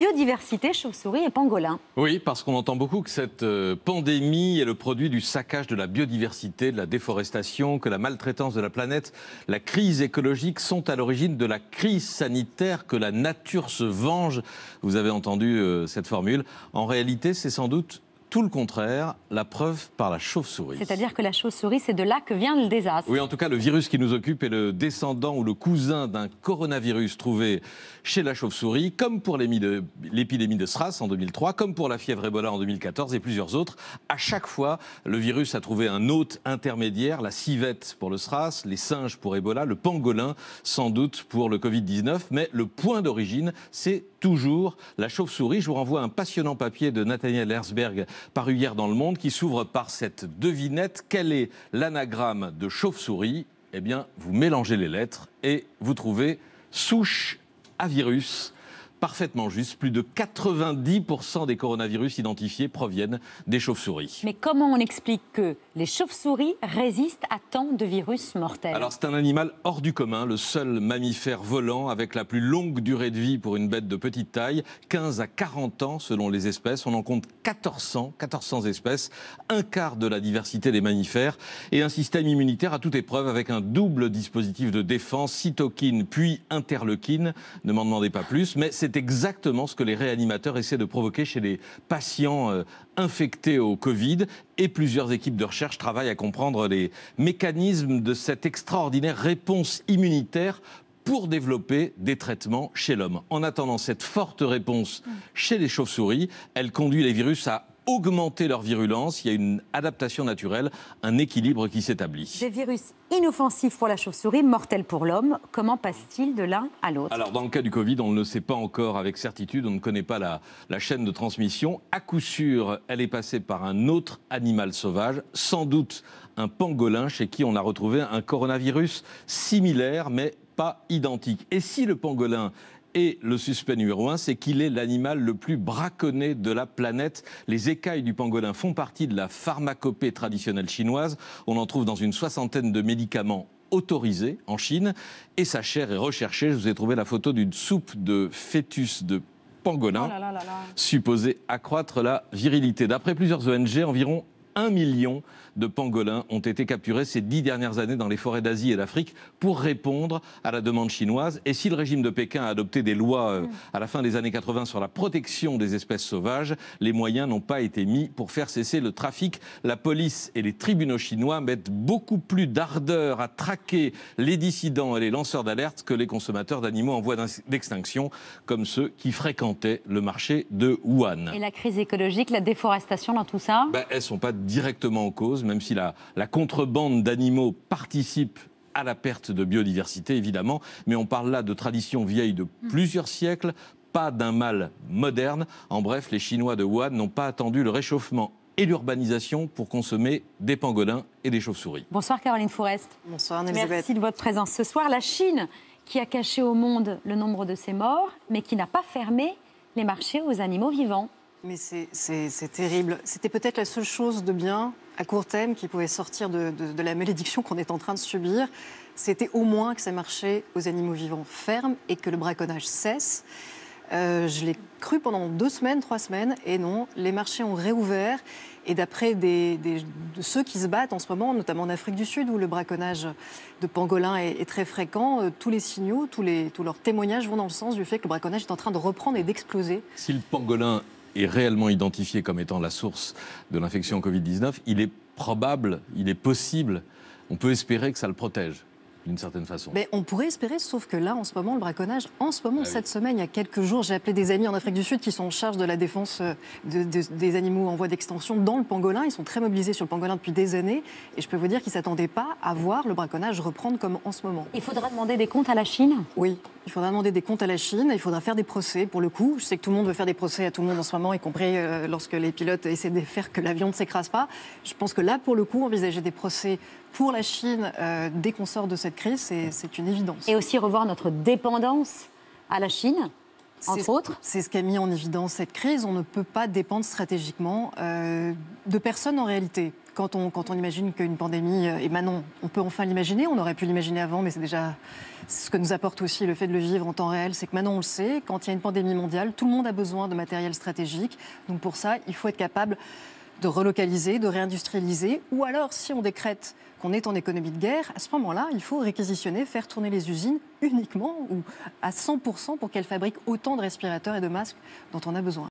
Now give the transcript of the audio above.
Biodiversité, chauve-souris et pangolin. Oui, parce qu'on entend beaucoup que cette euh, pandémie est le produit du saccage de la biodiversité, de la déforestation, que la maltraitance de la planète, la crise écologique sont à l'origine de la crise sanitaire, que la nature se venge. Vous avez entendu euh, cette formule. En réalité, c'est sans doute tout le contraire, la preuve par la chauve-souris. C'est-à-dire que la chauve-souris, c'est de là que vient le désastre. Oui, en tout cas, le virus qui nous occupe est le descendant ou le cousin d'un coronavirus trouvé chez la chauve-souris, comme pour l'épidémie de, SRAS en 2003, comme pour la fièvre Ebola en 2014 et plusieurs autres. À chaque fois, le virus a trouvé un hôte intermédiaire, la civette pour le SRAS, les singes pour Ebola, le pangolin sans doute pour le Covid-19, mais le point d'origine, c'est toujours la chauve-souris. Je vous renvoie un passionnant papier de Nathaniel Herzberg paru hier dans Le Monde, qui s'ouvre par cette devinette. Quel est l'anagramme de chauve-souris Eh bien, vous mélangez les lettres et vous trouvez souche à virus parfaitement juste. Plus de 90% des coronavirus identifiés proviennent des chauves-souris. Mais comment on explique que les chauves-souris résistent à tant de virus mortels Alors c'est un animal hors du commun, le seul mammifère volant avec la plus longue durée de vie pour une bête de petite taille, 15 à 40 ans selon les espèces. On en compte 1400, 1400 espèces, un quart de la diversité des mammifères et un système immunitaire à toute épreuve avec un double dispositif de défense, cytokine puis interleukine. Ne m'en demandez pas plus, mais c'est c'est exactement ce que les réanimateurs essaient de provoquer chez les patients euh, infectés au Covid. Et plusieurs équipes de recherche travaillent à comprendre les mécanismes de cette extraordinaire réponse immunitaire pour développer des traitements chez l'homme. En attendant cette forte réponse mmh. chez les chauves-souris, elle conduit les virus à augmenter leur virulence. Il y a une adaptation naturelle, un équilibre qui s'établit. Des virus inoffensifs pour la chauve-souris, mortels pour l'homme. Comment passe-t-il de l'un à l'autre Alors, dans le cas du Covid, on ne le sait pas encore avec certitude. On ne connaît pas la, la chaîne de transmission. À coup sûr, elle est passée par un autre animal sauvage, sans doute un pangolin chez qui on a retrouvé un coronavirus similaire mais pas identique. Et si le pangolin et le suspect numéro un, c'est qu'il est l'animal le plus braconné de la planète. Les écailles du pangolin font partie de la pharmacopée traditionnelle chinoise. On en trouve dans une soixantaine de médicaments autorisés en Chine. Et sa chair est recherchée. Je vous ai trouvé la photo d'une soupe de fœtus de pangolin, oh supposée accroître la virilité. D'après plusieurs ONG, environ 1 million de pangolins ont été capturés ces dix dernières années dans les forêts d'Asie et d'Afrique pour répondre à la demande chinoise. Et si le régime de Pékin a adopté des lois euh, mm. à la fin des années 80 sur la protection des espèces sauvages, les moyens n'ont pas été mis pour faire cesser le trafic. La police et les tribunaux chinois mettent beaucoup plus d'ardeur à traquer les dissidents et les lanceurs d'alerte que les consommateurs d'animaux en voie d'extinction, comme ceux qui fréquentaient le marché de Wuhan. Et la crise écologique, la déforestation dans tout ça ben, Elles sont pas directement en cause, même si la, contrebande d'animaux participe à la perte de biodiversité, évidemment, mais on parle là de traditions vieilles de hmm. plusieurs siècles, pas d'un mal moderne. En bref, les Chinois de Wuhan n'ont pas attendu le réchauffement et l'urbanisation pour consommer des pangolins et des chauves-souris. Bonsoir Caroline Forest. Bonsoir Elisabeth. Merci de votre présence ce soir. La Chine qui a caché au monde le nombre de ses morts, mais qui n'a pas fermé les marchés aux animaux vivants. Mais c'est terrible. C'était peut-être la seule chose de bien à court terme qui pouvait sortir de, la malédiction qu'on est en train de subir. C'était au moins que ça marchait aux animaux vivants fermes et que le braconnage cesse. Euh, je l'ai cru pendant deux semaines, trois semaines, et non, les marchés ont réouvert. Et d'après des, ceux qui se battent en ce moment, notamment en Afrique du Sud, où le braconnage de pangolins est, très fréquent, euh, tous les signaux, tous, les, tous leurs témoignages vont dans le sens du fait que le braconnage est en train de reprendre et d'exploser. Si le pangolin est réellement identifié comme étant la source de l'infection Covid-19, il est probable, il est possible, on peut espérer que ça le protège d'une certaine façon. Mais on pourrait espérer, sauf que là, en ce moment, le braconnage, en ce moment, ah cette semaine, il y a quelques jours, j'ai appelé des amis en Afrique du Sud qui sont en charge de la défense euh, des animaux en voie d'extension dans le pangolin. Ils sont très mobilisés sur le pangolin depuis des années. Et je peux vous dire qu'ils ne s'attendaient pas à voir le braconnage reprendre comme en ce moment. Il faudra demander des comptes à la Chine Oui, il faudra demander des comptes à la Chine. Il faudra faire des procès, pour le coup. Je sais que tout le monde veut faire des procès à tout le monde en ce moment, y compris euh, lorsque les pilotes essaient de faire que l'avion ne s'écrase pas. Je pense que là, pour le coup, envisager des procès pour la Chine euh, dès qu'on de cette crise, c'est une évidence. Et aussi revoir notre dépendance à la Chine entre autres. C'est ce qu'a mis en évidence cette crise. On ne peut pas dépendre stratégiquement euh, de personne en réalité. Quand on, quand on imagine qu'une pandémie, euh, et maintenant on peut enfin l'imaginer, on aurait pu l'imaginer avant, mais c'est déjà ce que nous apporte aussi le fait de le vivre en temps réel, c'est que maintenant on le sait, quand il y a une pandémie mondiale, tout le monde a besoin de matériel stratégique. Donc pour ça, il faut être capable de relocaliser, de réindustrialiser, ou alors si on décrète qu'on est en économie de guerre, à ce moment-là, il faut réquisitionner, faire tourner les usines uniquement ou à 100% pour qu'elles fabriquent autant de respirateurs et de masques dont on a besoin.